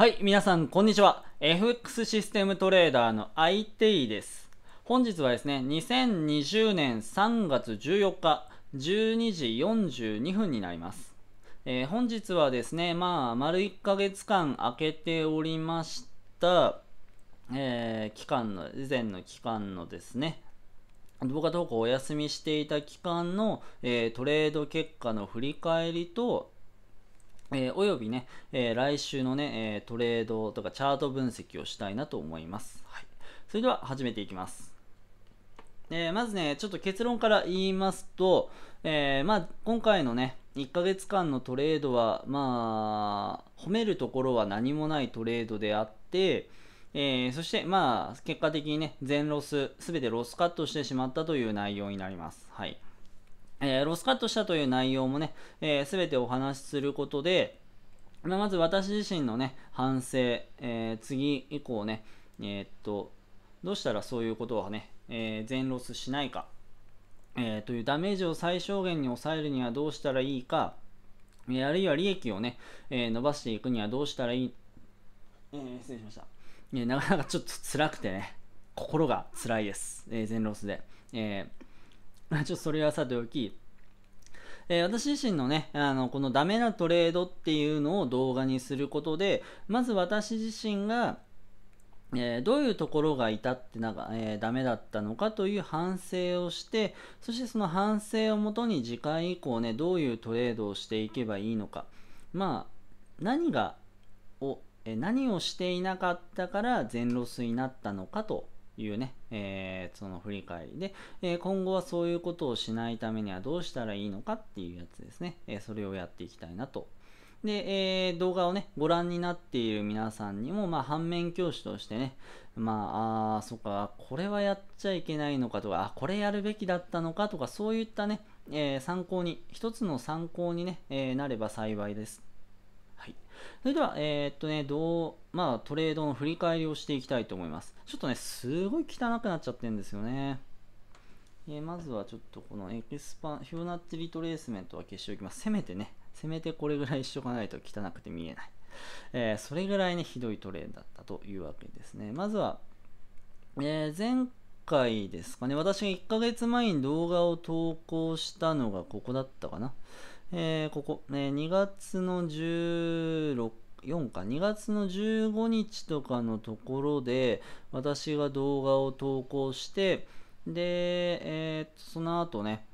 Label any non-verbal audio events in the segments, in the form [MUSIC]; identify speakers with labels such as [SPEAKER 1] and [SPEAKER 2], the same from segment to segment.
[SPEAKER 1] はい、皆さん、こんにちは。FX システムトレーダーの IT です。本日はですね、2020年3月14日、12時42分になります。えー、本日はですね、まあ、丸1ヶ月間空けておりました、えー、期間の、以前の期間のですね、僕がどうかお休みしていた期間の、えー、トレード結果の振り返りと、えー、およびね、えー、来週のね、えー、トレードとかチャート分析をしたいなと思います。はい、それでは始めていきます。えまずね、ちょっと結論から言いますと、えまあ、今回のね、1ヶ月間のトレードは、まあ、褒めるところは何もないトレードであって、えそして、まあ、結果的にね、全ロス、すべてロスカットしてしまったという内容になります。はい。えー、ロスカットしたという内容もね、えー、全てお話しすることで、ままず私自身のね、反省、えー、次以降ね、えー、っと、どうしたらそういうことはね、えー、全ロスしないか、えー、というダメージを最小限に抑えるにはどうしたらいいか、えー、あるいは利益をね、えー、伸ばしていくにはどうしたらいい、えー、失礼しました。なかなかちょっと辛くてね、心が辛いです。えー、全ロスで。えーちょっとそれはさておき、えー、私自身のね、あの、このダメなトレードっていうのを動画にすることで、まず私自身が、えー、どういうところがいたってなんか、えー、ダメだったのかという反省をして、そしてその反省をもとに次回以降ね、どういうトレードをしていけばいいのか。まあ、何が、を、えー、何をしていなかったから全ロスになったのかというね、えー、その振り返りで、えー、今後はそういうことをしないためにはどうしたらいいのかっていうやつですね、えー、それをやっていきたいなと。で、えー、動画をね、ご覧になっている皆さんにも、まあ、反面教師としてね、まあ、あそっか、これはやっちゃいけないのかとか、あ、これやるべきだったのかとか、そういったね、え参考に、一つの参考にね、ねえなれば幸いです。はい。それでは、えー、っとね、どう、まあ、トレードの振り返りをしていきたいと思います。ちょっとね、すごい汚くなっちゃってるんですよね。えー、まずはちょっとこのエクスパン、フィボナッチリトレースメントは消しておきます。せめてね、せめてこれぐらいしとかないと汚くて見えない。えー、それぐらいね、ひどいトレードだったというわけですね。まずは、えー、前回ですかね、私が1ヶ月前に動画を投稿したのがここだったかな。えー、ここ、ね、2月の1 4か2月の15日とかのところで私が動画を投稿してで、えー、その後ね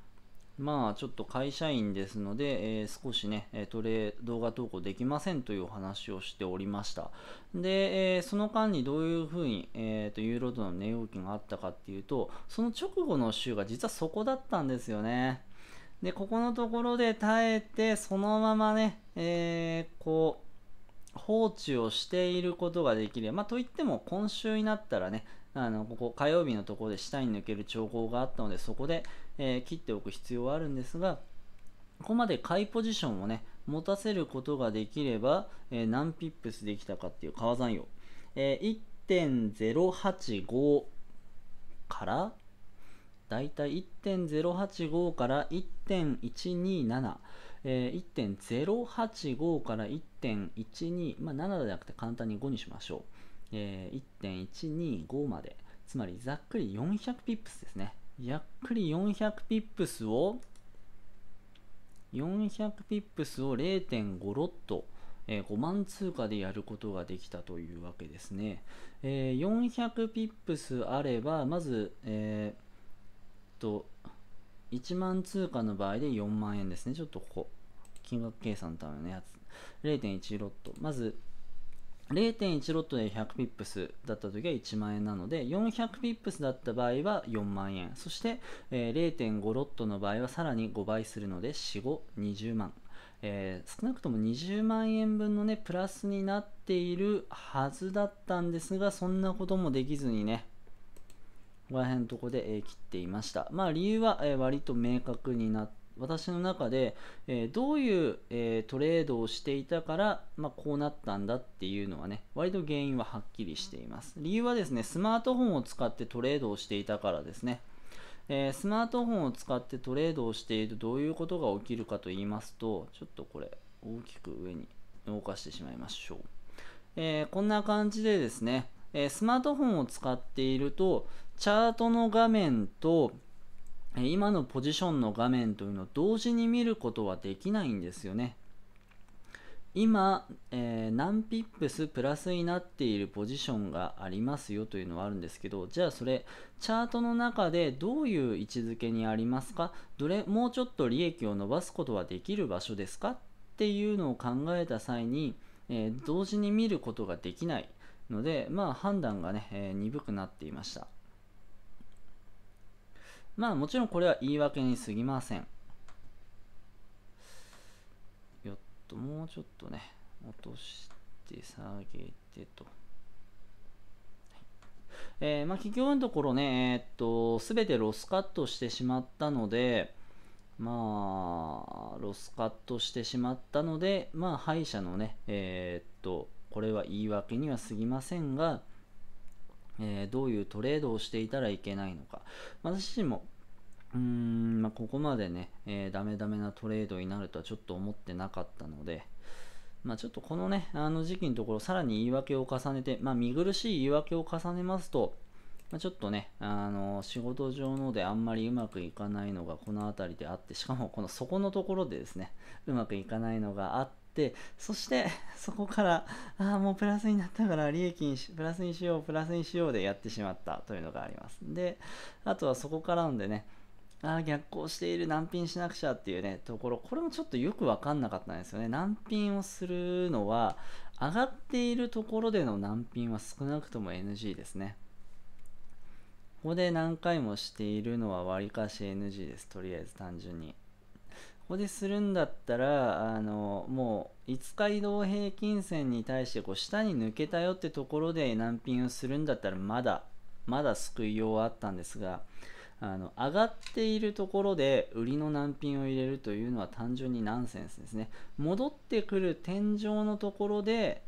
[SPEAKER 1] まあちょっと会社員ですので、えー、少しね、トレ動画投稿できませんというお話をしておりました。で、えー、その間にどういうふうに、えーと、ユーロドの値動きがあったかっていうと、その直後の週が実はそこだったんですよね。で、ここのところで耐えて、そのままね、えー、こう、放置をしていることができれば、まあ、といっても今週になったらね、あの、ここ火曜日のところで下に抜ける兆候があったので、そこで、えー、切っておく必要はあるんですが、ここまで買いポジションをね、持たせることができれば、えー、何ピップスできたかっていう川山用。え1.085からだいたい1.085から1.127、えー、1.085から1.12、まあ、7ではなくて簡単に5にしましょう、えー、1.125までつまりざっくり400ピップスですねざっくり400ピップスを400ピップスを0.5ロットえー、5万通貨でやることができたというわけですね。えー、400ピップスあれば、まず、えーと、1万通貨の場合で4万円ですね。ちょっとここ、金額計算のためのやつ。0.1ロット。まず、0.1ロットで100ピップスだった時は1万円なので、400ピップスだった場合は4万円。そして、え0.5ロットの場合はさらに5倍するので、4、5、20万。えー、少なくとも20万円分のね、プラスになっているはずだったんですが、そんなこともできずにね、ここら辺のとこで、え切っていました。まあ理由は、え割と明確になって、私の中で、えどういう、えトレードをしていたから、まあ、こうなったんだっていうのはね、割と原因ははっきりしています。理由はですね、スマートフォンを使ってトレードをしていたからですね。えスマートフォンを使ってトレードをしているとどういうことが起きるかと言いますと、ちょっとこれ、大きく上に動かしてしまいましょう。えこんな感じでですね、えスマートフォンを使っていると、チャートの画面と今のポジションの画面というのを同時に見ることはできないんですよね。今、えー、何ピップスプラスになっているポジションがありますよというのはあるんですけどじゃあそれチャートの中でどういう位置づけにありますかどれもうちょっと利益を伸ばすことはできる場所ですかっていうのを考えた際に、えー、同時に見ることができないのでまあ判断がね、えー、鈍くなっていました。まあもちろんこれは言い訳にすぎません。よっと、もうちょっとね、落として下げてと。えー、まあ、企業のところね、えー、っと、すべてロスカットしてしまったので、まあ、ロスカットしてしまったので、まあ、歯医者のね、えー、っと、これは言い訳にはすぎませんが、えー、どういうトレードをしていたらいけないのか私自身もうーん、まあ、ここまでね、えー、ダメダメなトレードになるとはちょっと思ってなかったので、まあ、ちょっとこのね、あの時期のところ、さらに言い訳を重ねて、まあ、見苦しい言い訳を重ねますと、まあ、ちょっとね、あの仕事上のであんまりうまくいかないのがこの辺りであって、しかもこの底のところでですね、うまくいかないのがあって、ってそして [LAUGHS] そこからああもうプラスになったから利益にしプラスにしようプラスにしようでやってしまったというのがありますであとはそこからのでねあ逆行している難品しなくちゃっていうねところこれもちょっとよく分かんなかったんですよね難品をするのは上がっているところでの難品は少なくとも NG ですねここで何回もしているのはわりかし NG ですとりあえず単純にここでするんだったらあのもう5日移動平均線に対してこう下に抜けたよってところで難品をするんだったらまだまだ救いようはあったんですがあの上がっているところで売りの難品を入れるというのは単純にナンセンスですね戻ってくる天井のところで、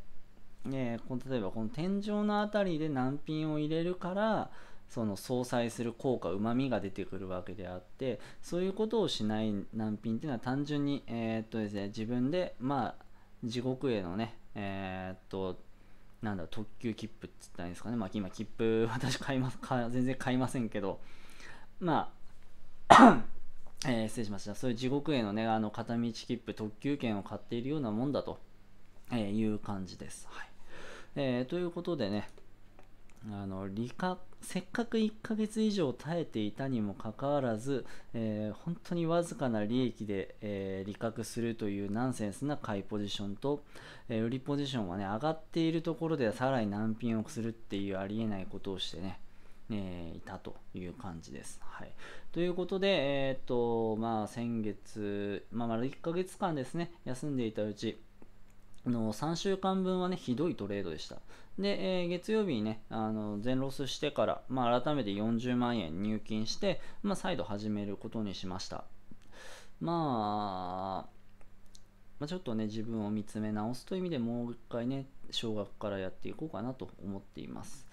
[SPEAKER 1] えー、例えばこの天井の辺りで難品を入れるからその相殺する効果うまみが出てくるわけであってそういうことをしない難品っていうのは単純に、えー、っとですね、自分でまあ地獄へのねえー、っとなんだ特急切符って言ったらいいんですかね、まあ、今切符私買います全然買いませんけどまあえー、失礼しました。そういう地獄へのね、あの片道切符、特急券を買っているようなもんだと、えー、いう感じです。はいえー、ということでね、あの理科せっかく1ヶ月以上耐えていたにもかかわらず、えー、本当にわずかな利益で、えー、利確するというナンセンスな買いポジションと、えー、売りポジションはね上がっているところでさらに難品をするっていうありえないことをしてねえいたという感じです。はい、ということで、えーとまあ、先月、まあ、丸1ヶ月間ですね休んでいたうち、の3週間分はね、ひどいトレードでした。で、えー、月曜日にね、あの全ロスしてから、まあ、改めて40万円入金して、まあ、再度始めることにしました。まあ、まあ、ちょっとね、自分を見つめ直すという意味でもう一回ね、少額からやっていこうかなと思っています。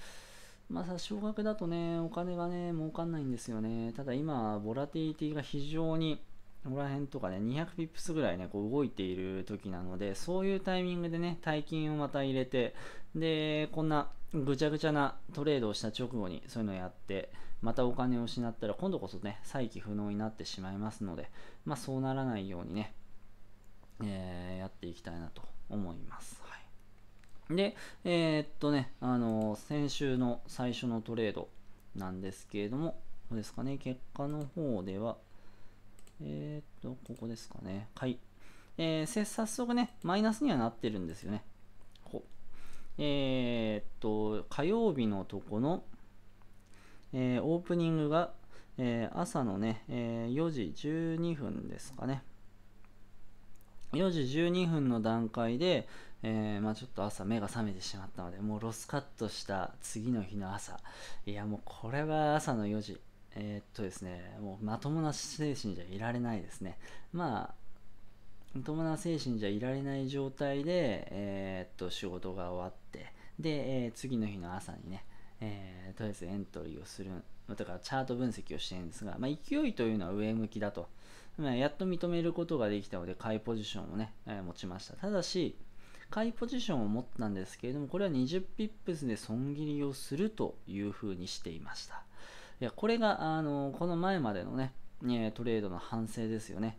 [SPEAKER 1] まあ、少額だとね、お金がね、儲かんないんですよね。ただ今、ボラティリティが非常にここら辺とかね、200ピップスぐらいね、こう動いている時なので、そういうタイミングでね、大金をまた入れて、で、こんなぐちゃぐちゃなトレードをした直後にそういうのをやって、またお金を失ったら今度こそね、再起不能になってしまいますので、まあそうならないようにね、えー、やっていきたいなと思います。はい、で、えー、っとね、あのー、先週の最初のトレードなんですけれども、どうですかね、結果の方では、えっ、と、ここですかね。はい。えー、早速ね、マイナスにはなってるんですよね。ほえっ、と、火曜日のとこの、えー、オープニングが、えー、朝のね、えー、4時12分ですかね。4時12分の段階で、えー、まあ、ちょっと朝目が覚めてしまったので、もうロスカットした次の日の朝。いや、もうこれは朝の4時。えー、っとですね、もうまともな精神じゃいられないですね。まあ、まともな精神じゃいられない状態で、えー、っと、仕事が終わって、で、えー、次の日の朝にね、えとりあえずエントリーをする、だからチャート分析をしてるんですが、まあ、勢いというのは上向きだと。まあ、やっと認めることができたので、買いポジションをね、え持ちました。ただし、買いポジションを持ったんですけれども、これは20ピップスで損切りをするというふうにしていました。いや、これが、あのこの前までのね、えトレードの反省ですよね。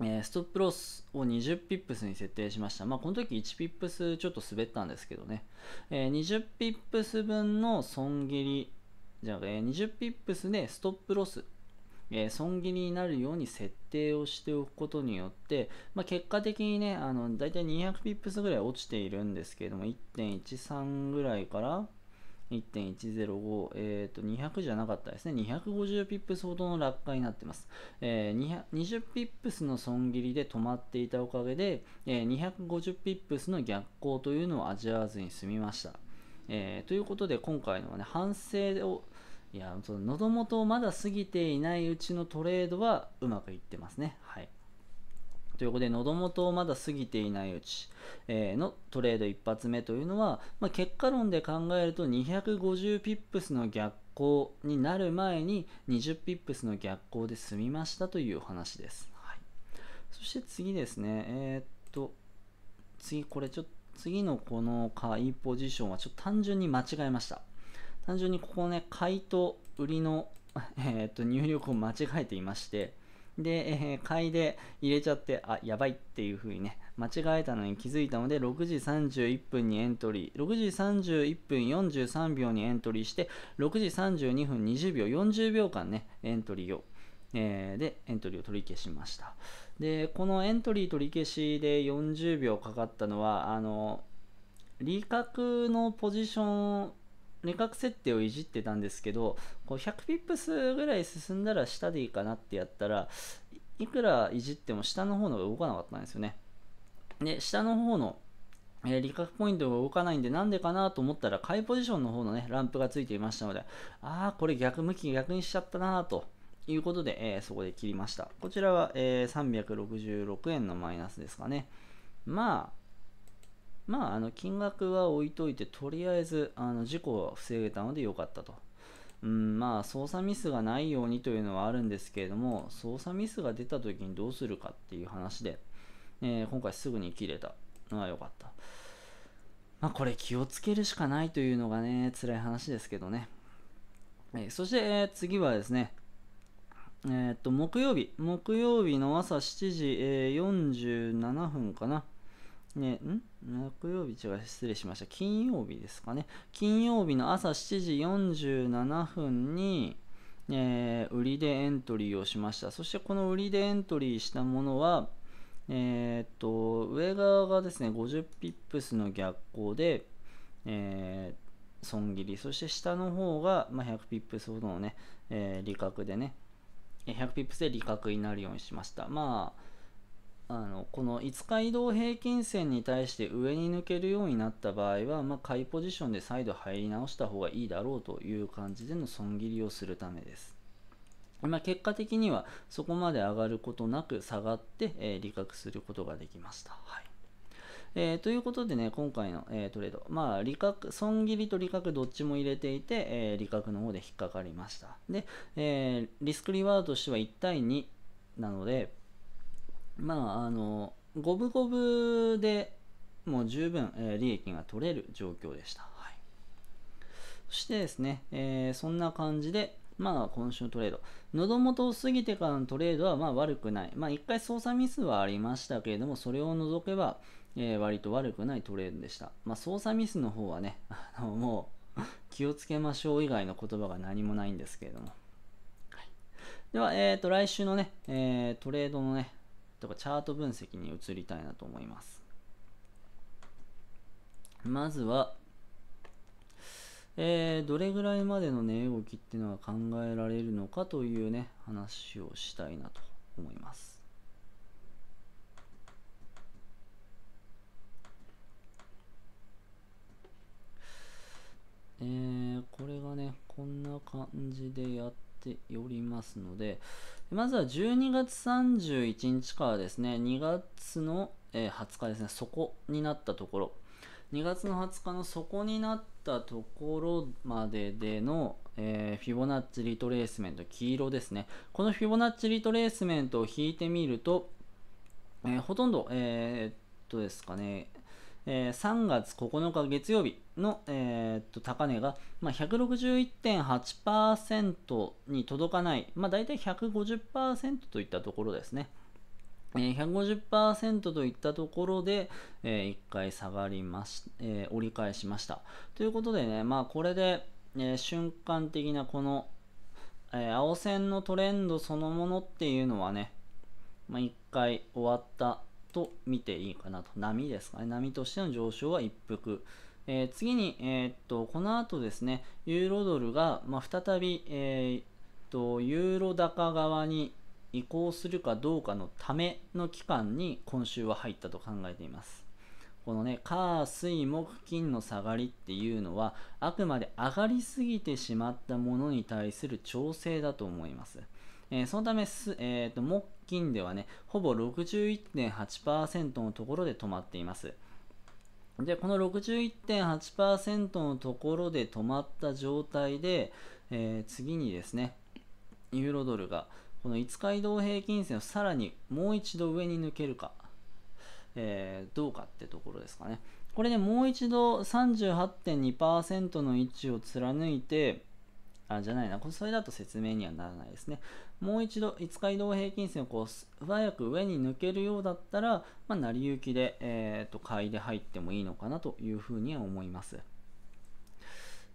[SPEAKER 1] えストップロスを20ピップスに設定しました。まあ、この時1ピップスちょっと滑ったんですけどね。え20ピップス分の損切り、じゃあ、え20ピップスでストップロス、え損切りになるように設定をしておくことによって、まあ、結果的にね、あの、だいたい200ピップスぐらい落ちているんですけれども、1.13ぐらいから、1.105、えー、と200じゃなかったですね。250ピップスほどの落下になってます。えー、20ピップスの損切りで止まっていたおかげで、えー、250ピップスの逆行というのを味わわずに済みました。えー、ということで、今回のはね、反省を、いや、その喉元をまだ過ぎていないうちのトレードはうまくいってますね。はい。ということで、喉元をまだ過ぎていないうち、えのトレード一発目というのは、まあ、結果論で考えると250ピップスの逆行になる前に20ピップスの逆行で済みましたという話です。はい、そして次ですね、えー、っと、次これちょっと、次のこの買いポジションはちょっと単純に間違えました。単純にここね、買いと売りの、えー、っと入力を間違えていまして、で、えー、買いで入れちゃって、あ、やばいっていう風にね、間違えたのに気づいたので、6時31分にエントリー、6時31分43秒にエントリーして、6時32分20秒、40秒間ね、エントリーを、えー、で、エントリーを取り消しました。で、このエントリー取り消しで40秒かかったのは、あの、理覚のポジション値格設定をいじってたんですけどこう100ピップスぐらい進んだら下でいいかなってやったらいくらいじっても下の方のが動かなかったんですよねで下の方のえー、利確ポイントが動かないんで、なんでかなと思ったら、買いポジションの方のね、ランプがついていましたので、あー、これ逆向き逆にしちゃったなということで、えー、そこで切りました。こちらは、えー、366円のマイナスですかね。まあ、まあ、あの金額は置いといて、とりあえずあの事故は防げたので良かったと。うんまあ、操作ミスがないようにというのはあるんですけれども、操作ミスが出た時にどうするかっていう話で、えー、今回すぐに切れたのは良かった。まあ、これ気をつけるしかないというのがね、辛い話ですけどね。えー、そして、えー、次はですね、えー、っと、木曜日、木曜日の朝7時、えー、47分かな。ね、ん木曜日違う、失礼しました。金曜日ですかね。金曜日の朝7時47分に、えー、売りでエントリーをしました。そしてこの売りでエントリーしたものは、えー、っと、上側がですね、50ピップスの逆行で、えー、損切り。そして下の方が、まあ、100ピップスほどのね、えー、利確でね、100ピップスで利確になるようにしました。まああのこの5日移動平均線に対して上に抜けるようになった場合は、まあ、買いポジションで再度入り直した方がいいだろうという感じでの損切りをするためです。まあ、結果的にはそこまで上がることなく下がって、えー、利確することができました。はいえー、ということでね、今回の、えー、トレード、まあ、利確、損切りと利確どっちも入れていて、え利確の方で引っかかりました。で、えリスクリワードとしては1対2なので、まああの五分五分でもう十分、えー、利益が取れる状況でした、はい、そしてですね、えー、そんな感じでまあ今週のトレード。喉元を過ぎてからのトレードはまあ悪くない。まあ一回操作ミスはありましたけれども、それを除けば、えー、割と悪くないトレードでした。まあ操作ミスの方はね、[LAUGHS] あのもう気をつけましょう以外の言葉が何もないんですけれども。はい、では、えっ、ー、と、来週のね、えー、トレードのね、とかチャート分析に移りたいなと思います。まずは、えー、どれぐらいまでの値、動きっていうのが考えられるのかというね、話をしたいなと思います。えー、これがね、こんな感じでやって、ておりますので、まずは12月31日からですね、2月の、え20日ですね、そこになったところ、2月の20日のそこになったところまででの、えー、フィボナッチリトレースメント、黄色ですね。このフィボナッチリトレースメントを引いてみると、えー、ほとんど、えー、っとですかね、えー、3月9日月曜日の、えー、高値が、まあ、161.8%に届かない、まあ、大体150%といったところですね。えー、150%といったところで、えー、1回下がりまし、えー、折り返しました。ということでね、まあ、これで、えー、瞬間的なこの、え青線のトレンドそのものっていうのはね、まあ、1回終わったと見ていいかなと。波ですかね。波としての上昇は一服。えー、次に、えー、っと、この後ですね、ユーロドルが、まあ、再び、えー、っと、ユーロ高側に移行するかどうかのための期間に今週は入ったと考えています。このね、火、水、木、金の下がりっていうのは、あくまで上がりすぎてしまったものに対する調整だと思います。えー、そのためす、えーと、木金ではね、ほぼ61.8%のところで止まっています。で、この61.8%のところで止まった状態で、えー、次にですね、ユーロドルがこの5日移動平均線をさらにもう一度上に抜けるか、えー、どうかってところですかね。これでもう一度38.2%の位置を貫いて、あ、じゃないな、それだと説明にはならないですね。もう一度5日移動平均線をこう素早く上に抜けるようだったら、まあ、成り行きで、えーと、買いで入ってもいいのかなというふうには思います。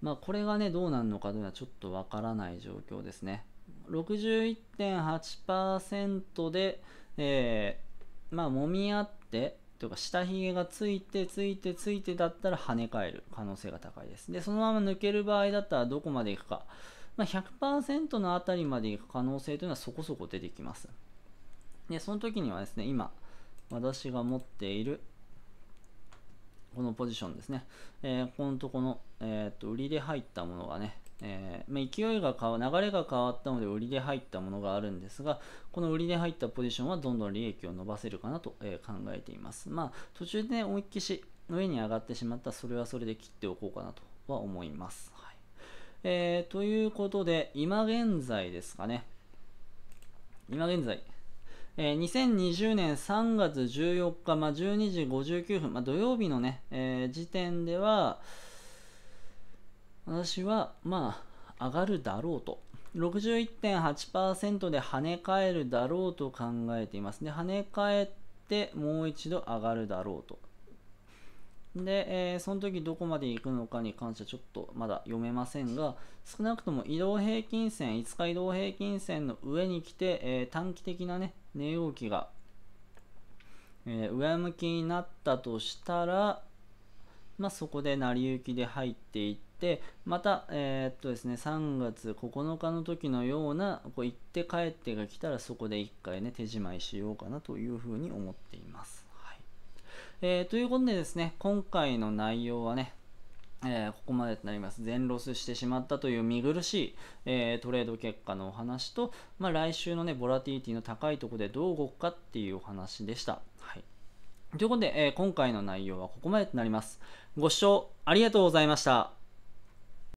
[SPEAKER 1] まあ、これがね、どうなるのかというのはちょっとわからない状況ですね。61.8%で、えー、まあ、揉み合って、というか、下髭がついて、ついて、ついてだったら跳ね返る可能性が高いです。で、そのまま抜ける場合だったらどこまで行くか。まあ、100%のあたりまでいく可能性というのはそこそこ出てきます。で、その時にはですね、今、私が持っているこのポジションですね、えー、このとこの、えー、と売りで入ったものがね、えー、まあ、勢いが変わ流れが変わったので売りで入ったものがあるんですがこの売りで入ったポジションはどんどん利益を伸ばせるかなと、え考えています、まあ、途中で、ね、思いっきし上に上がってしまったらそれはそれで切っておこうかなとは思いますえー、ということで、今現在ですかね。今現在、えー、2020年3月14日、まあ、12時59分、まあ、土曜日のね、えー、時点では、私は、まあ、上がるだろうと。61.8%で跳ね返るだろうと考えています。で、跳ね返って、もう一度上がるだろうと。で、えー、その時どこまで行くのかに関してはちょっとまだ読めませんが、少なくとも移動平均線、5日移動平均線の上に来て、えー、短期的なね、値動きが、えー、上向きになったとしたら、まあ、そこで成り行きで入っていって、また、えー、っとですね、3月9日の時のような、こう行って帰ってが来たら、そこで1回ね、手仕舞いしようかなというふうに思っています。えー、ということでですね、今回の内容はね、えー、ここまでとなります。全ロスしてしまったという見苦しい、えー、トレード結果のお話と、まあ、来週のね、ボラティリティの高いところでどう動くかっていうお話でした。はい。ということで、え今回の内容はここまでとなります。ご視聴ありがとうございました。